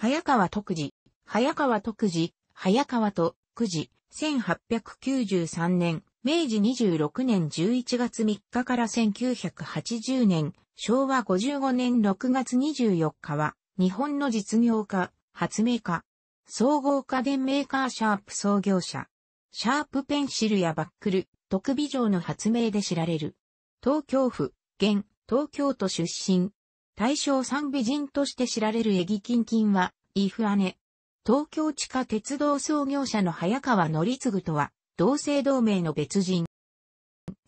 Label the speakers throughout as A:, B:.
A: 早川徳次、早川徳次、早川と九時、1893年、明治26年11月3日から1980年、昭和55年6月24日は、日本の実業家、発明家、総合家電メーカーシャープ創業者、シャープペンシルやバックル、特美城の発明で知られる。東京府、現、東京都出身、大正三美人として知られるエギキンキンは、イフ姉。東京地下鉄道創業者の早川則次とは、同姓同名の別人。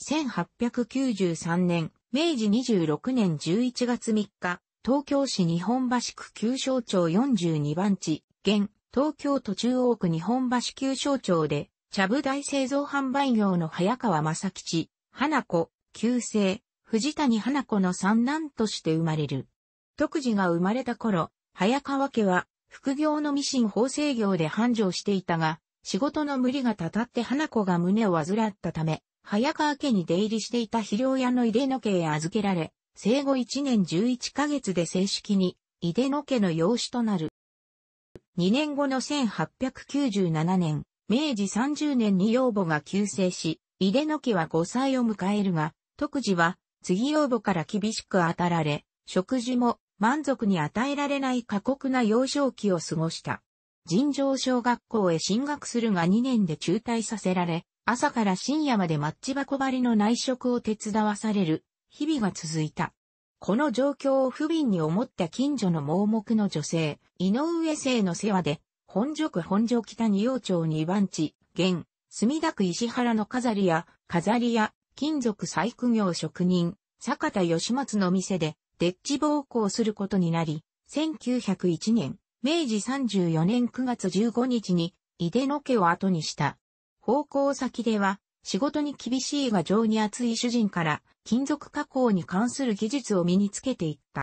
A: 1893年、明治26年11月3日、東京市日本橋区旧省庁42番地、現、東京都中央区日本橋旧省庁で、茶舞台製造販売業の早川正吉、花子、旧姓、藤谷花子の三男として生まれる。徳次が生まれた頃、早川家は副業のミシン縫製業で繁盛していたが、仕事の無理がたたって花子が胸を患ったため、早川家に出入りしていた肥料屋の井出野家へ預けられ、生後1年11ヶ月で正式に井出野家の養子となる。2年後の1897年、明治30年に養母が急成し、井出野家は5歳を迎えるが、徳次は次養母から厳しく当たられ、食事も満足に与えられない過酷な幼少期を過ごした。尋常小学校へ進学するが2年で中退させられ、朝から深夜までマッチ箱張りの内職を手伝わされる日々が続いた。この状況を不憫に思った近所の盲目の女性、井上生の世話で、本所区本所北二葉町二番地、現、墨田区石原の飾りや、飾り屋、金属採掘業職人、坂田義松の店で、デッチ暴行することになり、1901年、明治34年9月15日に、井出の家を後にした。奉公先では、仕事に厳しいが情に厚い主人から、金属加工に関する技術を身につけていった。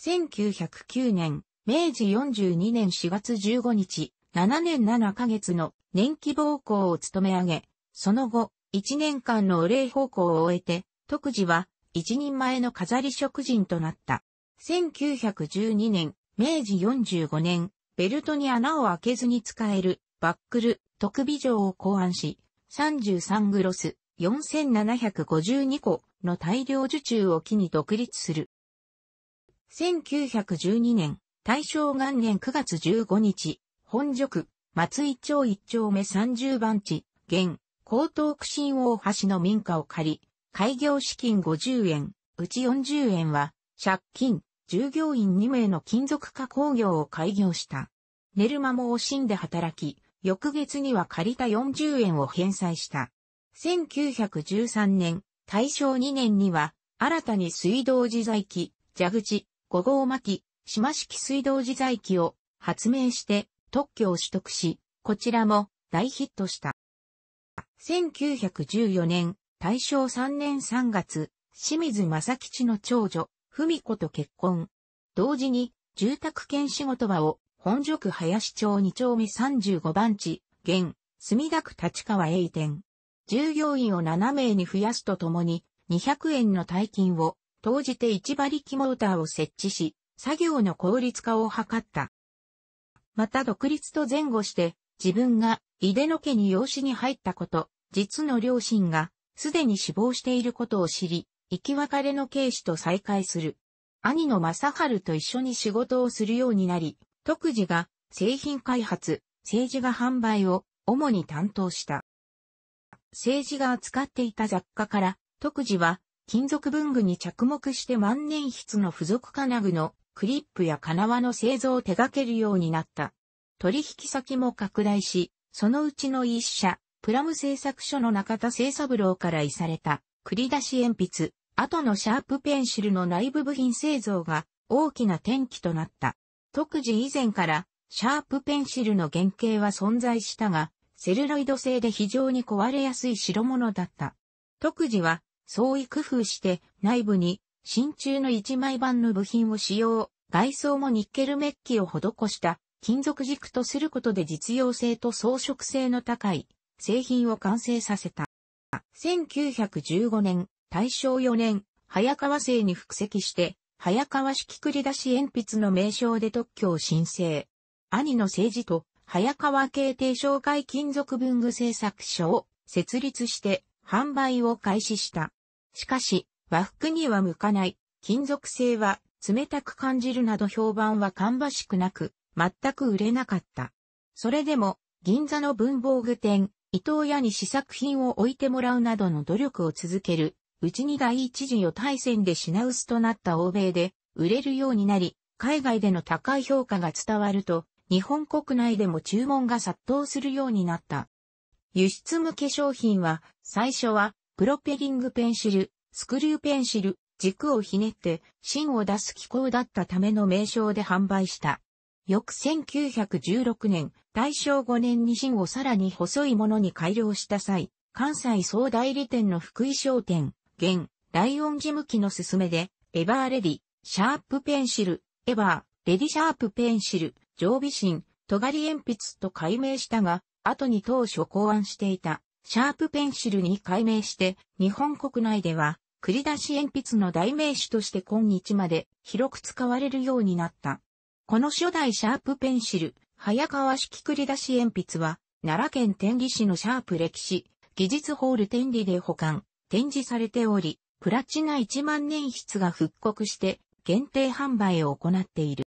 A: 1909年、明治42年4月15日、7年7ヶ月の年期暴行を務め上げ、その後、1年間のお礼奉公を終えて、徳時は一人前の飾り職人となった。1912年、明治45年、ベルトに穴を開けずに使えるバックル特備状を考案し、33グロス4752個の大量受注を機に独立する。1912年、大正元年9月15日、本塾、松井町一丁目30番地、現、江東区新大橋の民家を借り、開業資金50円、うち40円は、借金、従業員2名の金属加工業を開業した。寝る間も惜しんで働き、翌月には借りた40円を返済した。1913年、大正2年には、新たに水道自在機、蛇口、五号巻、島式水道自在機を発明して特許を取得し、こちらも大ヒットした。1914年、大正3年3月、清水正吉の長女、文子と結婚。同時に、住宅兼仕事場を、本所林町2丁目35番地、現、墨田区立川へ移転。従業員を7名に増やすとともに、200円の大金を、投じて1馬力モーターを設置し、作業の効率化を図った。また独立と前後して、自分が井出の家に養子に入ったこと、実の両親が、すでに死亡していることを知り、生き別れの警視と再会する。兄の正春と一緒に仕事をするようになり、徳次が製品開発、政治が販売を主に担当した。政治が扱っていた雑貨から、徳次は金属文具に着目して万年筆の付属金具のクリップや金輪の製造を手掛けるようになった。取引先も拡大し、そのうちの一社、プラム製作所の中田製作郎から移された、繰り出し鉛筆、後のシャープペンシルの内部部品製造が大きな転機となった。特時以前から、シャープペンシルの原型は存在したが、セルロイド製で非常に壊れやすい代物だった。特時は、創意工夫して内部に真鍮の一枚板の部品を使用、外装もニッケルメッキを施した金属軸とすることで実用性と装飾性の高い製品を完成させた。1915年、大正4年、早川製に復籍して、早川式繰り出し鉛筆の名称で特許を申請。兄の政治と早川系低商会金属文具製作所を設立して販売を開始した。しかし、和服には向かない、金属製は冷たく感じるなど評判は芳しくなく、全く売れなかった。それでも、銀座の文房具店、伊藤屋に試作品を置いてもらうなどの努力を続ける、うちに第一次予大戦で品薄となった欧米で、売れるようになり、海外での高い評価が伝わると、日本国内でも注文が殺到するようになった。輸出向け商品は、最初は、プロペリングペンシル、スクリューペンシル、軸をひねって、芯を出す機構だったための名称で販売した。翌1916年、大正5年に芯をさらに細いものに改良した際、関西総代理店の福井商店、現、ライオン事務機の勧めで、エバーレディ、シャープペンシル、エバー、レディシャープペンシル、常備芯、尖り鉛筆と改名したが、後に当初考案していた、シャープペンシルに改名して、日本国内では、繰り出し鉛筆の代名詞として今日まで広く使われるようになった。この初代シャープペンシル、早川式繰り出し鉛筆は、奈良県天理市のシャープ歴史、技術ホール天理で保管、展示されており、プラチナ1万年筆が復刻して、限定販売を行っている。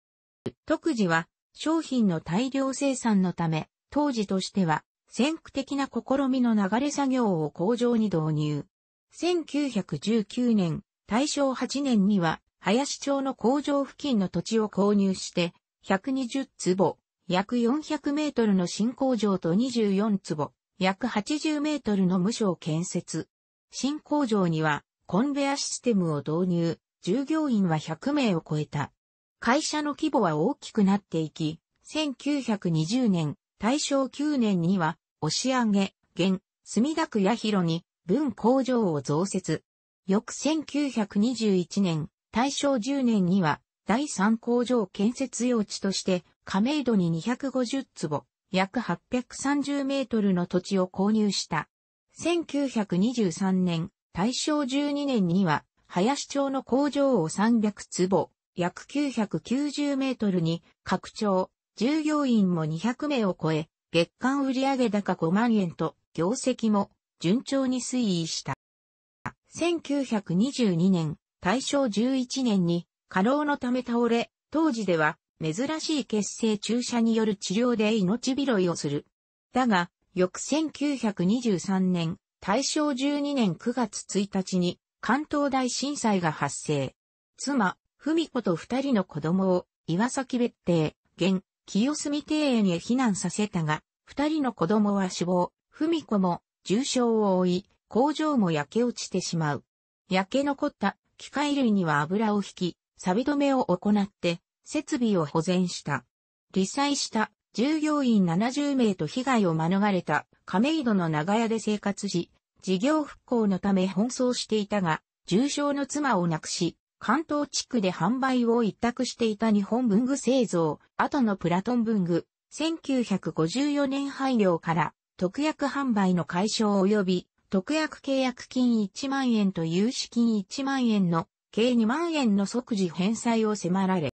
A: 特時は、商品の大量生産のため、当時としては、先駆的な試みの流れ作業を工場に導入。1919年、大正8年には、林町の工場付近の土地を購入して、120坪、約400メートルの新工場と24坪、約80メートルの無償建設。新工場には、コンベアシステムを導入、従業員は100名を超えた。会社の規模は大きくなっていき、1920年、大正9年には、押上、現、墨田区八広に、分工場を増設。翌1921年、大正10年には第3工場建設用地として亀戸に250坪、約830メートルの土地を購入した。1923年、大正12年には、林町の工場を300坪、約990メートルに拡張、従業員も200名を超え、月間売上高5万円と、業績も順調に推移した。1922年、大正11年に過労のため倒れ、当時では珍しい血清注射による治療で命拾いをする。だが、翌1923年、大正12年9月1日に関東大震災が発生。妻、文子と二人の子供を岩崎別邸、現、清澄庭園へ避難させたが、二人の子供は死亡、文子も重傷を負い、工場も焼け落ちてしまう。焼け残った機械類には油を引き、錆止めを行って、設備を保全した。理災した従業員70名と被害を免れた亀戸の長屋で生活し、事業復興のため奔走していたが、重傷の妻を亡くし、関東地区で販売を一択していた日本文具製造、後のプラトン文具、1954年廃業から特約販売の解消及び特約契約金1万円と融資金1万円の計2万円の即時返済を迫られ、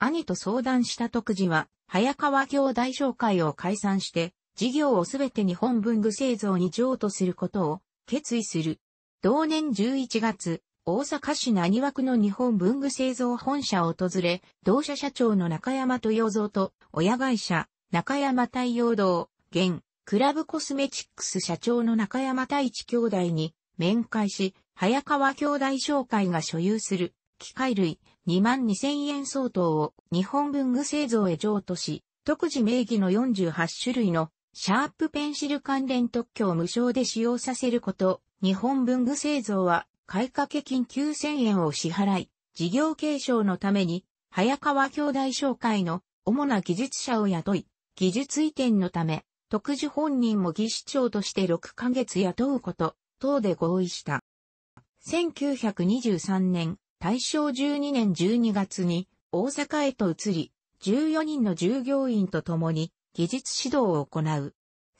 A: 兄と相談した徳次は、早川兄弟商会を解散して、事業をすべて日本文具製造に譲渡することを決意する。同年11月、大阪市何枠の日本文具製造本社を訪れ、同社社長の中山豊造と親会社、中山太陽堂、現、クラブコスメチックス社長の中山太一兄弟に面会し、早川兄弟商会が所有する機械類2万2000円相当を日本文具製造へ譲渡し、特自名義の48種類のシャープペンシル関連特許を無償で使用させること、日本文具製造は買掛金9000円を支払い、事業継承のために早川兄弟商会の主な技術者を雇い、技術移転のため、特事本人も技師長として6ヶ月雇うこと、等で合意した。1923年、大正12年12月に大阪へと移り、14人の従業員と共に技術指導を行う。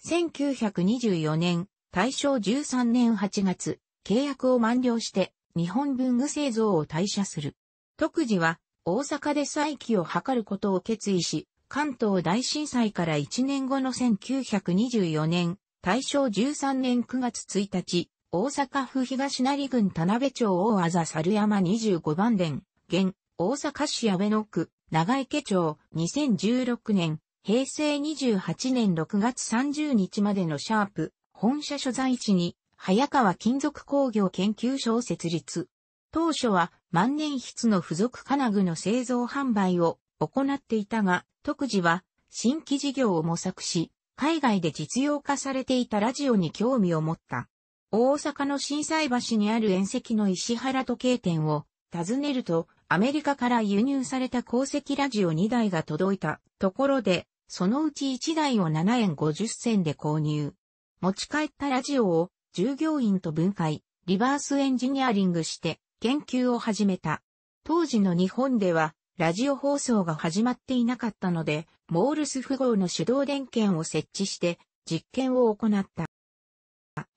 A: 1924年、大正13年8月、契約を満了して日本文具製造を退社する。特事は大阪で再起を図ることを決意し、関東大震災から1年後の1924年、大正13年9月1日、大阪府東成郡田辺町大あざ猿山25番殿、現、大阪市阿部野区、長池町、2016年、平成28年6月30日までのシャープ、本社所在地に、早川金属工業研究所を設立。当初は万年筆の付属金具の製造販売を行っていたが、特時は新規事業を模索し、海外で実用化されていたラジオに興味を持った。大阪の震災橋にある縁石の石原時計店を訪ねると、アメリカから輸入された鉱石ラジオ2台が届いたところで、そのうち1台を7円50銭で購入。持ち帰ったラジオを従業員と分解、リバースエンジニアリングして研究を始めた。当時の日本ではラジオ放送が始まっていなかったので、モールス符号の手動電源を設置して実験を行った。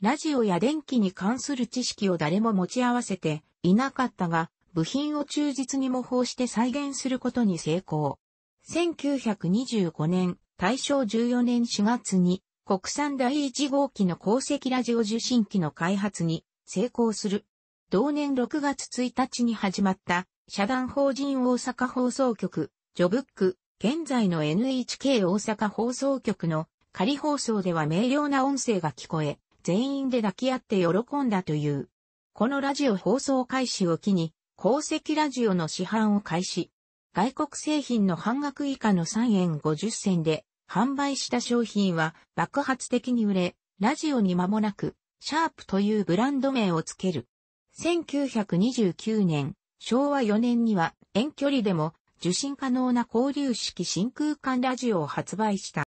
A: ラジオや電気に関する知識を誰も持ち合わせていなかったが、部品を忠実に模倣して再現することに成功。1925年、大正14年4月に、国産第1号機の鉱石ラジオ受信機の開発に成功する。同年6月1日に始まった社団法人大阪放送局、ジョブック、現在の NHK 大阪放送局の仮放送では明瞭な音声が聞こえ、全員で抱き合って喜んだという。このラジオ放送開始を機に、鉱石ラジオの市販を開始。外国製品の半額以下の3円50銭で販売した商品は爆発的に売れ、ラジオに間もなく、シャープというブランド名をつける。1929年、昭和4年には遠距離でも受信可能な交流式真空管ラジオを発売した。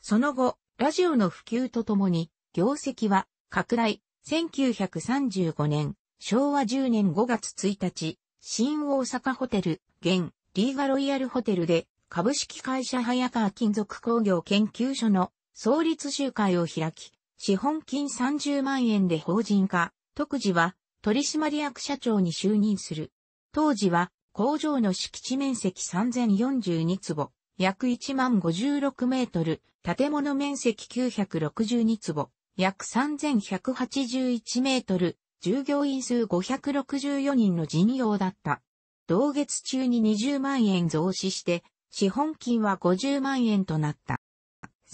A: その後、ラジオの普及とともに、業績は拡大。1935年、昭和10年5月1日、新大阪ホテル、現、リーガロイヤルホテルで、株式会社早川金属工業研究所の創立集会を開き、資本金30万円で法人化、特需は取締役社長に就任する。当時は工場の敷地面積3042坪、約1万56メートル、建物面積962坪、約3181メートル、従業員数564人の人用だった。同月中に20万円増資して、資本金は50万円となった。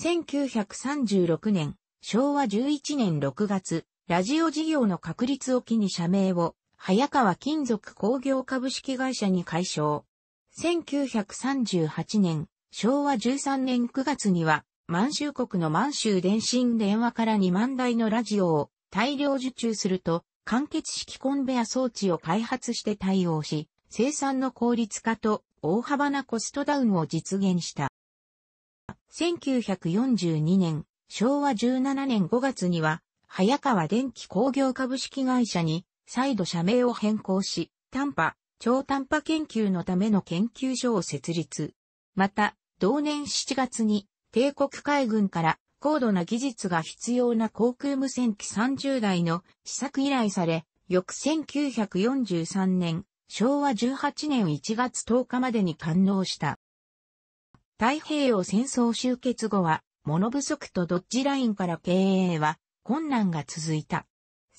A: 1936年、昭和11年6月、ラジオ事業の確立を機に社名を、早川金属工業株式会社に解消。1938年、昭和13年9月には、満州国の満州電信電話から2万台のラジオを大量受注すると、完結式コンベア装置を開発して対応し、生産の効率化と大幅なコストダウンを実現した。1942年、昭和17年5月には、早川電機工業株式会社に再度社名を変更し、短波、超短波研究のための研究所を設立。また、同年7月に帝国海軍から高度な技術が必要な航空無線機30台の試作依頼され、翌1943年、昭和18年1月10日までに完納した。太平洋戦争終結後は、物不足とドッジラインから経営は困難が続いた。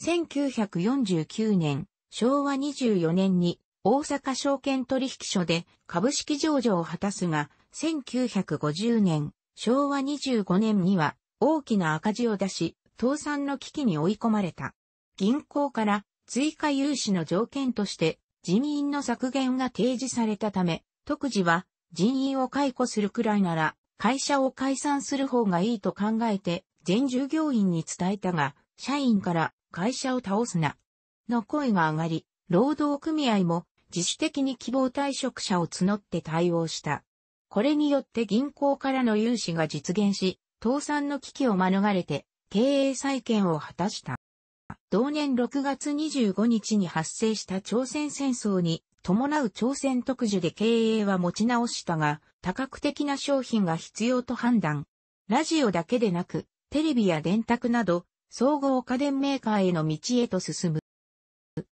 A: 1949年、昭和24年に大阪証券取引所で株式上場を果たすが、1950年、昭和25年には大きな赤字を出し、倒産の危機に追い込まれた。銀行から追加融資の条件として人員の削減が提示されたため、特時は人員を解雇するくらいなら会社を解散する方がいいと考えて全従業員に伝えたが、社員から会社を倒すな、の声が上がり、労働組合も自主的に希望退職者を募って対応した。これによって銀行からの融資が実現し、倒産の危機を免れて経営再建を果たした。同年6月25日に発生した朝鮮戦争に伴う朝鮮特需で経営は持ち直したが、多角的な商品が必要と判断。ラジオだけでなく、テレビや電卓など、総合家電メーカーへの道へと進む。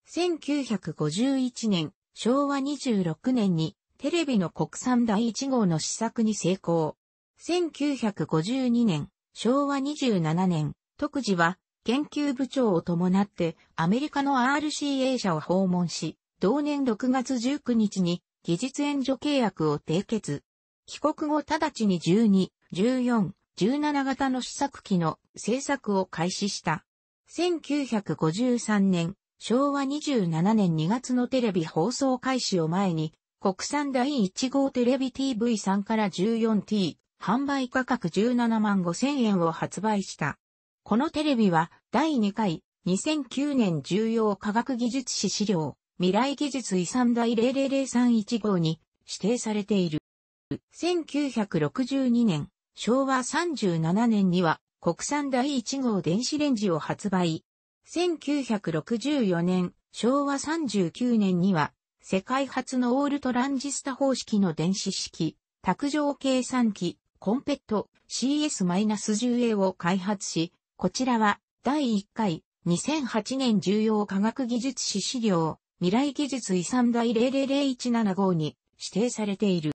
A: 1951年、昭和26年に、テレビの国産第1号の試作に成功。1952年、昭和27年、特時は、研究部長を伴って、アメリカの RCA 社を訪問し、同年6月19日に、技術援助契約を締結。帰国後直ちに12、14、17型の試作機の製作を開始した。1953年、昭和27年2月のテレビ放送開始を前に、国産第1号テレビ TV3 から 14T、販売価格17万5千円を発売した。このテレビは、第2回、2009年重要科学技術史資料、未来技術遺産第00031号に指定されている。1962年、昭和37年には国産第1号電子レンジを発売。1964年、昭和39年には世界初のオールトランジスタ方式の電子式、卓上計算機、コンペット CS-10A を開発し、こちらは第1回2008年重要科学技術史資料未来技術遺産第00017号に指定されている。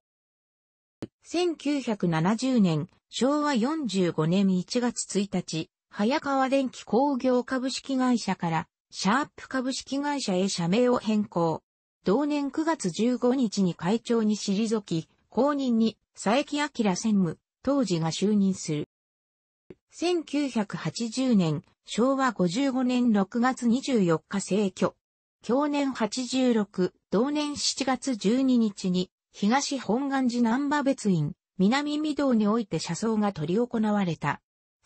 A: 1970年、昭和45年1月1日、早川電機工業株式会社から、シャープ株式会社へ社名を変更。同年9月15日に会長に退き、後任に佐伯明専務、当時が就任する。1980年、昭和55年6月24日逝去。年86、同年7月12日に東本願寺南波別院、南御堂において車窓が取り行われた。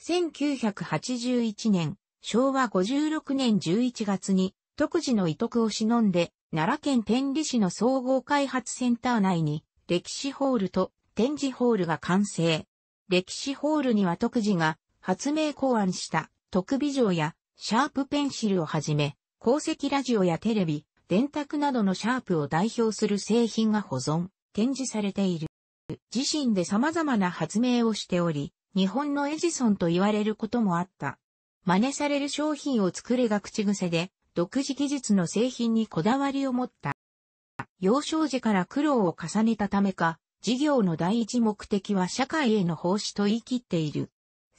A: 1981年、昭和56年11月に、特需の遺徳を忍んで、奈良県天理市の総合開発センター内に、歴史ホールと展示ホールが完成。歴史ホールには特需が発明考案した特美城やシャープペンシルをはじめ、鉱石ラジオやテレビ、電卓などのシャープを代表する製品が保存、展示されている。自身で様々な発明をしており、日本のエジソンと言われることもあった。真似される商品を作れが口癖で、独自技術の製品にこだわりを持った。幼少時から苦労を重ねたためか、事業の第一目的は社会への奉仕と言い切っている。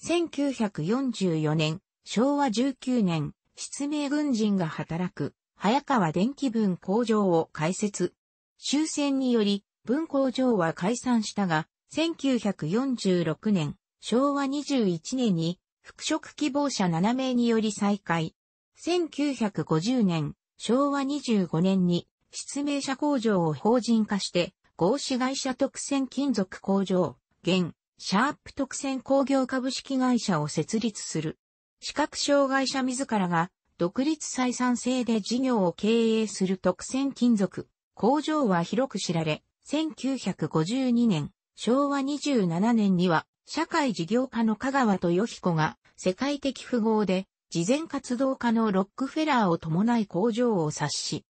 A: 1944年、昭和19年、失明軍人が働く、早川電気分工場を開設。終戦により、文工場は解散したが、1946年、昭和21年に、復職希望者7名により再開。1950年、昭和25年に、失明者工場を法人化して、合資会社特選金属工場、現、シャープ特選工業株式会社を設立する。視覚障害者自らが、独立採算制で事業を経営する特選金属、工場は広く知られ、1952年、昭和27年には、社会事業家の香川豊彦が、世界的富豪で、事前活動家のロックフェラーを伴い工場を察し、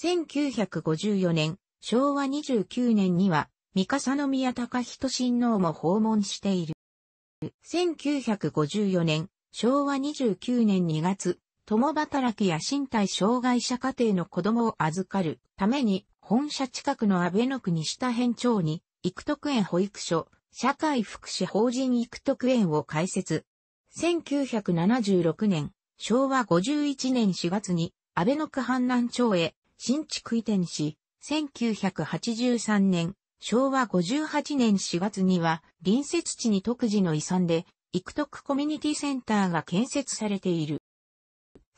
A: 1954年、昭和29年には、三笠宮隆人親王も訪問している。1954年、昭和29年2月、共働きや身体障害者家庭の子供を預かるために本社近くの安倍の国下辺町に、育徳園保育所、社会福祉法人育徳園を開設。1976年、昭和51年4月に、安倍の区阪南町へ新築移転し、1983年、昭和58年4月には、隣接地に特自の遺産で、育徳コミュニティセンターが建設されている。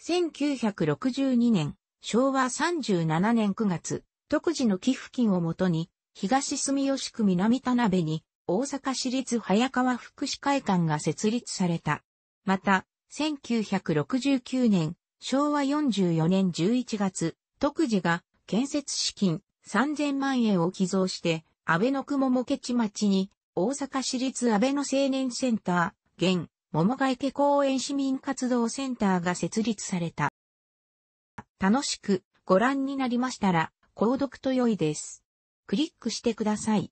A: 1962年、昭和37年9月、独自の寄付金をもとに、東住吉区南田辺に、大阪市立早川福祉会館が設立された。また、1969年、昭和44年11月、特事が建設資金3000万円を寄贈して、安倍の雲もけち町に、大阪市立安倍の青年センター、現、桃ヶ池公園市民活動センターが設立された。楽しくご覧になりましたら、購読と良いです。クリックしてください。